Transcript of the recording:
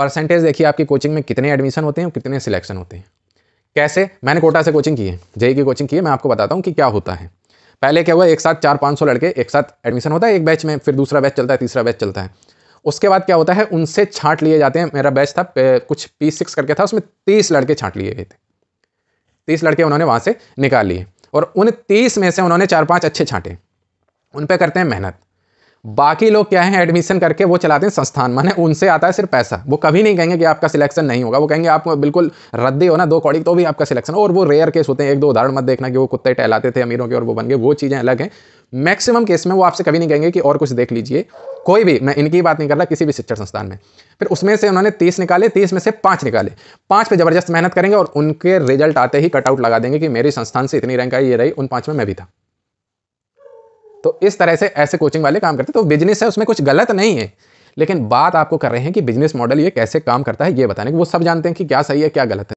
percentage देखिए आपकी coaching में कितने एडमिशन होते हैं और कितने सिलेक्शन होते हैं कैसे मैंने कोटा से कोचिंग की है जेई की कोचिंग की है मैं आपको बताता हूँ कि क्या होता है पहले क्या हुआ एक साथ चार पाँच सौ लड़के एक साथ एडमिशन होता है एक बैच में फिर दूसरा बैच चलता है तीसरा बैच चलता है उसके बाद क्या होता है उनसे छांट लिए जाते हैं मेरा बैच था कुछ पी सिक्स करके था उसमें तीस लड़के छांट लिए गए थे तीस लड़के उन्होंने वहाँ से निकाल लिए और उन तीस में से उन्होंने चार पाँच अच्छे छाँटे उन पर करते हैं मेहनत बाकी लोग क्या है एडमिशन करके वो चलाते हैं संस्थान माने उनसे आता है सिर्फ पैसा वो कभी नहीं कहेंगे कि आपका सिलेक्शन नहीं होगा वो कहेंगे आप बिल्कुल रद्दी हो ना दो कौड़ी तो भी आपका सिलेक्शन और वो रेयर केस होते हैं एक दो उदाहरण मत देखना कि वो कुत्ते टहलाते थे अमीरों के और वो बन गए वो चीज़ें अलग हैं मैक्सिमम केस में वो आपसे कभी नहीं कहेंगे कि और कुछ देख लीजिए कोई भी मैं इनकी बात नहीं कर रहा किसी भी शिक्षण संस्थान में फिर उसमें से उन्होंने तीस निकाले तीस में से पाँच निकाले पाँच पे जबरदस्त मेहनत करेंगे और उनके रिजल्ट आते ही कटआउट लगा देंगे कि मेरी संस्थान से इतनी रैंक आई ये रही उन पाँच में मैं भी था तो इस तरह से ऐसे कोचिंग वाले काम करते तो बिजनेस है उसमें कुछ गलत नहीं है लेकिन बात आपको कर रहे हैं कि बिजनेस मॉडल ये कैसे काम करता है ये बताने की वो सब जानते हैं कि क्या सही है क्या गलत है